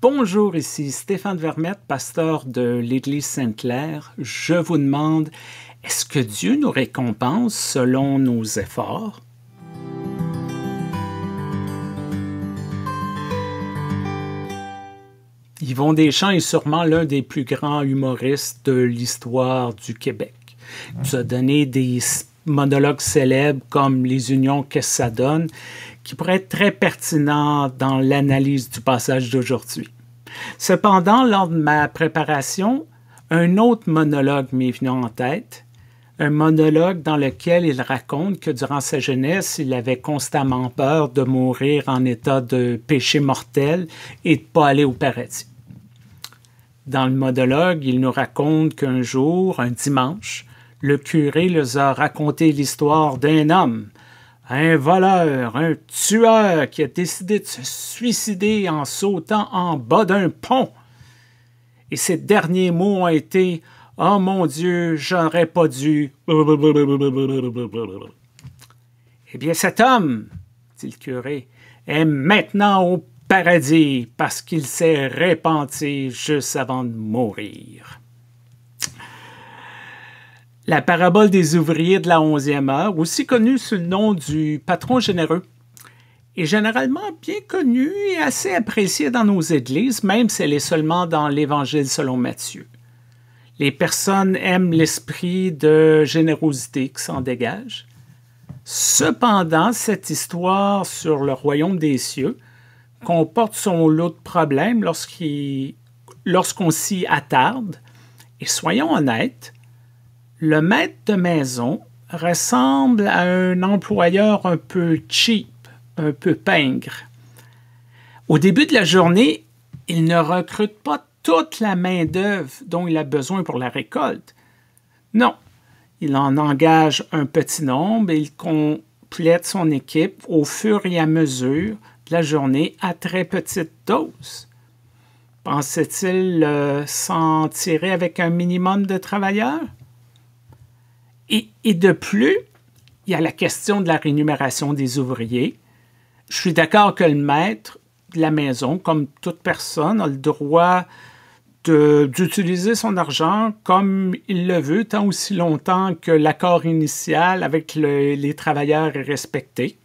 Bonjour, ici Stéphane Vermette, pasteur de l'Église Sainte-Claire. Je vous demande, est-ce que Dieu nous récompense selon nos efforts? Yvon Deschamps est sûrement l'un des plus grands humoristes de l'histoire du Québec. Il nous a donné des monologues célèbres comme Les Unions, qu'est-ce que ça donne, qui pourrait être très pertinent dans l'analyse du passage d'aujourd'hui. Cependant, lors de ma préparation, un autre monologue m'est venu en tête, un monologue dans lequel il raconte que durant sa jeunesse, il avait constamment peur de mourir en état de péché mortel et de ne pas aller au paradis. Dans le monologue, il nous raconte qu'un jour, un dimanche, le curé leur a raconté l'histoire d'un homme un voleur, un tueur qui a décidé de se suicider en sautant en bas d'un pont. Et ses derniers mots ont été Oh mon Dieu, j'aurais pas dû. Eh bien, cet homme, dit le curé, est maintenant au paradis parce qu'il s'est repenti juste avant de mourir. La parabole des ouvriers de la 11 heure, aussi connue sous le nom du patron généreux, est généralement bien connue et assez appréciée dans nos églises, même si elle est seulement dans l'Évangile selon Matthieu. Les personnes aiment l'esprit de générosité qui s'en dégage. Cependant, cette histoire sur le royaume des cieux comporte son lot de problèmes lorsqu'on s'y attarde. Et soyons honnêtes, le maître de maison ressemble à un employeur un peu cheap, un peu pingre. Au début de la journée, il ne recrute pas toute la main-d'œuvre dont il a besoin pour la récolte. Non, il en engage un petit nombre et il complète son équipe au fur et à mesure de la journée à très petite dose. Pensait-il s'en tirer avec un minimum de travailleurs? Et, de plus, il y a la question de la rémunération des ouvriers. Je suis d'accord que le maître de la maison, comme toute personne, a le droit d'utiliser son argent comme il le veut, tant aussi longtemps que l'accord initial avec les travailleurs est respecté.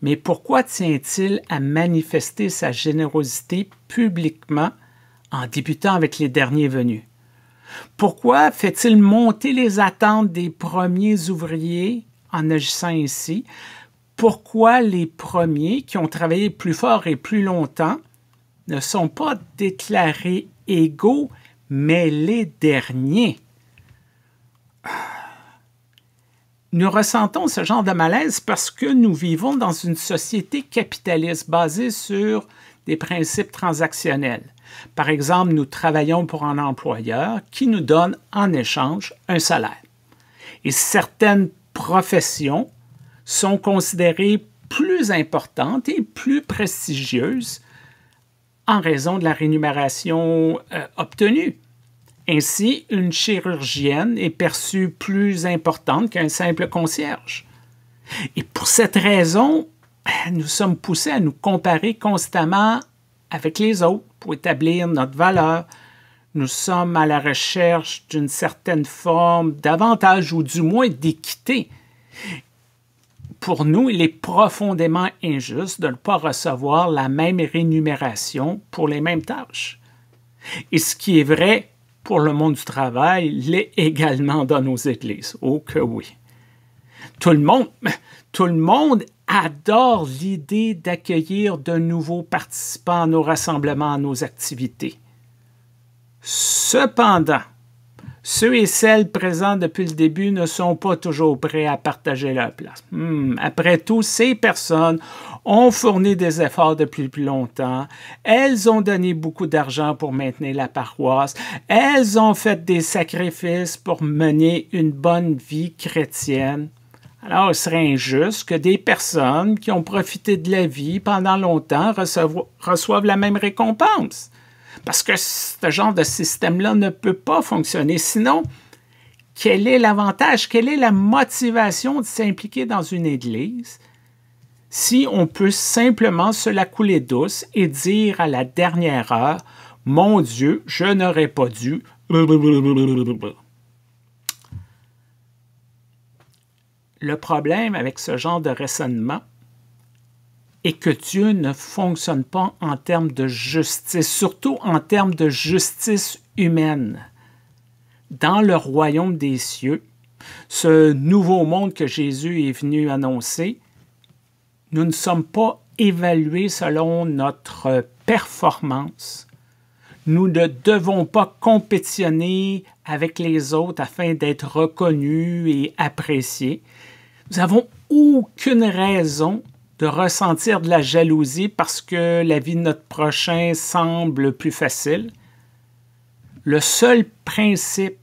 Mais pourquoi tient-il à manifester sa générosité publiquement en débutant avec les derniers venus? Pourquoi fait-il monter les attentes des premiers ouvriers en agissant ainsi? Pourquoi les premiers qui ont travaillé plus fort et plus longtemps ne sont pas déclarés égaux, mais les derniers? Nous ressentons ce genre de malaise parce que nous vivons dans une société capitaliste basée sur des principes transactionnels. Par exemple, nous travaillons pour un employeur qui nous donne en échange un salaire. Et certaines professions sont considérées plus importantes et plus prestigieuses en raison de la rémunération euh, obtenue. Ainsi, une chirurgienne est perçue plus importante qu'un simple concierge. Et pour cette raison, nous sommes poussés à nous comparer constamment avec les autres pour établir notre valeur. Nous sommes à la recherche d'une certaine forme d'avantage ou du moins d'équité. Pour nous, il est profondément injuste de ne pas recevoir la même rémunération pour les mêmes tâches. Et ce qui est vrai pour le monde du travail l'est également dans nos églises. Oh que oui. Tout le monde, tout le monde adore l'idée d'accueillir de nouveaux participants à nos rassemblements, à nos activités. Cependant, ceux et celles présents depuis le début ne sont pas toujours prêts à partager leur place. Hmm, après tout, ces personnes ont fourni des efforts depuis plus longtemps. Elles ont donné beaucoup d'argent pour maintenir la paroisse. Elles ont fait des sacrifices pour mener une bonne vie chrétienne. Alors, il serait injuste que des personnes qui ont profité de la vie pendant longtemps reçoivent la même récompense. Parce que ce genre de système-là ne peut pas fonctionner. Sinon, quel est l'avantage, quelle est la motivation de s'impliquer dans une Église si on peut simplement se la couler douce et dire à la dernière heure, mon Dieu, je n'aurais pas dû. le problème avec ce genre de raisonnement est que Dieu ne fonctionne pas en termes de justice, surtout en termes de justice humaine. Dans le royaume des cieux, ce nouveau monde que Jésus est venu annoncer, nous ne sommes pas évalués selon notre performance. Nous ne devons pas compétitionner avec les autres afin d'être reconnus et appréciés. Nous n'avons aucune raison de ressentir de la jalousie parce que la vie de notre prochain semble plus facile. Le seul principe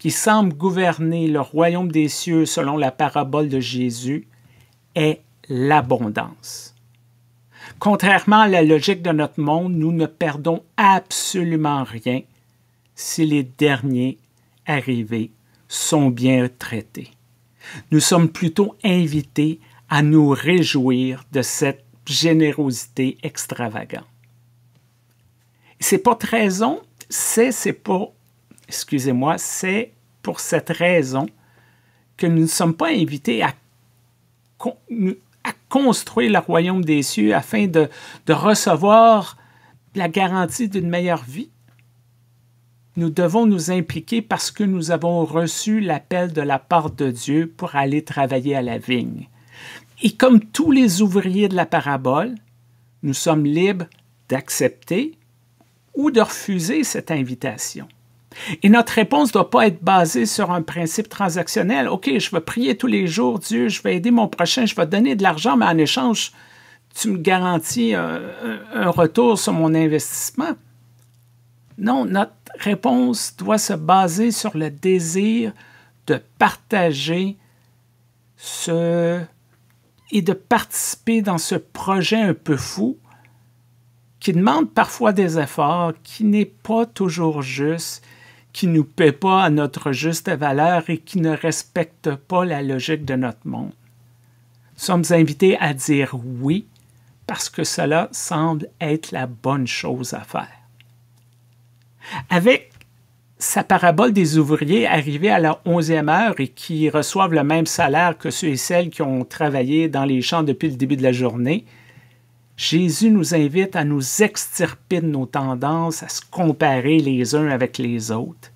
qui semble gouverner le royaume des cieux selon la parabole de Jésus est l'abondance. Contrairement à la logique de notre monde, nous ne perdons absolument rien si les derniers arrivés sont bien traités. Nous sommes plutôt invités à nous réjouir de cette générosité extravagante. C'est raison, c'est excusez-moi, c'est pour cette raison que nous ne sommes pas invités à, construire le royaume des cieux afin de recevoir la garantie d'une meilleure vie. Nous devons nous impliquer parce que nous avons reçu l'appel de la part de Dieu pour aller travailler à la vigne. Et comme tous les ouvriers de la parabole, nous sommes libres d'accepter ou de refuser cette invitation. Et notre réponse ne doit pas être basée sur un principe transactionnel. OK, je vais prier tous les jours, Dieu, je vais aider mon prochain, je vais donner de l'argent, mais en échange, tu me garantis un, un retour sur mon investissement. Non, notre réponse doit se baser sur le désir de partager ce et de participer dans ce projet un peu fou qui demande parfois des efforts, qui n'est pas toujours juste, qui ne nous paie pas à notre juste valeur et qui ne respecte pas la logique de notre monde. Nous sommes invités à dire oui parce que cela semble être la bonne chose à faire. Avec sa parabole des ouvriers arrivés à la onzième heure et qui reçoivent le même salaire que ceux et celles qui ont travaillé dans les champs depuis le début de la journée, Jésus nous invite à nous extirper de nos tendances à se comparer les uns avec les autres.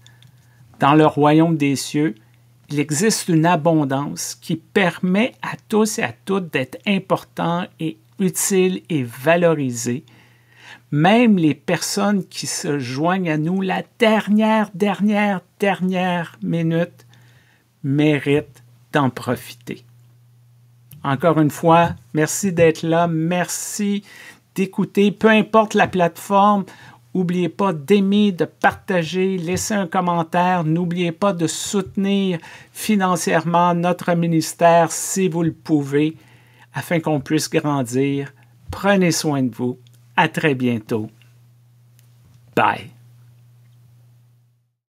Dans le royaume des cieux, il existe une abondance qui permet à tous et à toutes d'être importants et utiles et valorisés, même les personnes qui se joignent à nous la dernière, dernière, dernière minute méritent d'en profiter. Encore une fois, merci d'être là, merci d'écouter, peu importe la plateforme. N'oubliez pas d'aimer, de partager, laisser un commentaire. N'oubliez pas de soutenir financièrement notre ministère si vous le pouvez, afin qu'on puisse grandir. Prenez soin de vous à très bientôt. Bye.